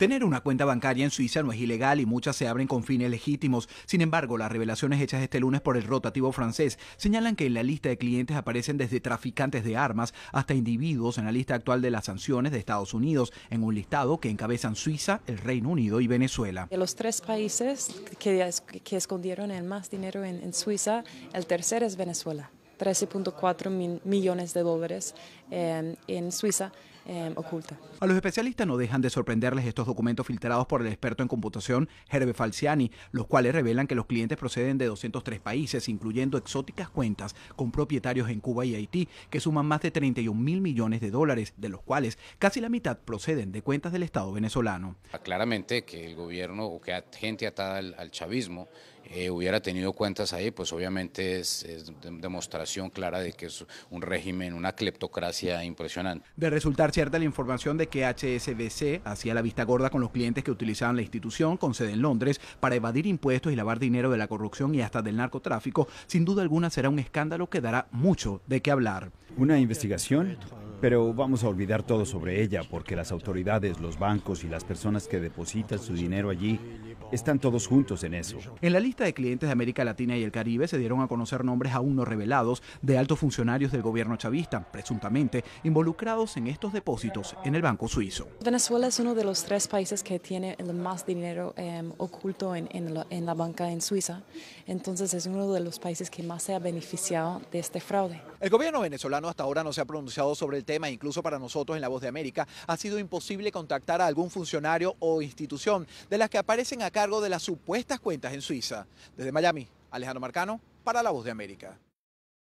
Tener una cuenta bancaria en Suiza no es ilegal y muchas se abren con fines legítimos. Sin embargo, las revelaciones hechas este lunes por el rotativo francés señalan que en la lista de clientes aparecen desde traficantes de armas hasta individuos en la lista actual de las sanciones de Estados Unidos, en un listado que encabezan Suiza, el Reino Unido y Venezuela. De los tres países que, escondieron el más dinero en, Suiza, el tercer es Venezuela. 13.4 mil millones de dólares eh, en Suiza Em, oculta. A los especialistas no dejan de sorprenderles estos documentos filtrados por el experto en computación herve Falciani, los cuales revelan que los clientes proceden de 203 países, incluyendo exóticas cuentas con propietarios en Cuba y Haití, que suman más de 31 mil millones de dólares, de los cuales casi la mitad proceden de cuentas del Estado venezolano. Ah, claramente que el gobierno o que gente atada al, chavismo eh, hubiera tenido cuentas ahí, pues obviamente es, demostración clara de que es un régimen, una cleptocracia impresionante. De resultar cierta la información de que HSBC hacía la vista gorda con los clientes que utilizaban la institución con sede en Londres para evadir impuestos y lavar dinero de la corrupción y hasta del narcotráfico, sin duda alguna será un escándalo que dará mucho de qué hablar. Una investigación pero vamos a olvidar todo sobre ella porque las autoridades, los bancos y las personas que depositan su dinero allí están todos juntos en eso. En la lista de clientes de América Latina y el Caribe se dieron a conocer nombres aún no revelados de altos funcionarios del gobierno chavista, presuntamente involucrados en estos depósitos en el Banco Suizo. Venezuela es uno de los tres países que tiene el más dinero em, oculto en, la, banca en Suiza. Entonces es uno de los países que más se ha beneficiado de este fraude. El gobierno venezolano hasta ahora no se ha pronunciado sobre el tema, incluso para nosotros en La Voz de América, ha sido imposible contactar a algún funcionario o institución de las que aparecen a cargo de las supuestas cuentas en Suiza. Desde Miami, Alejandro Marcano, para La Voz de América.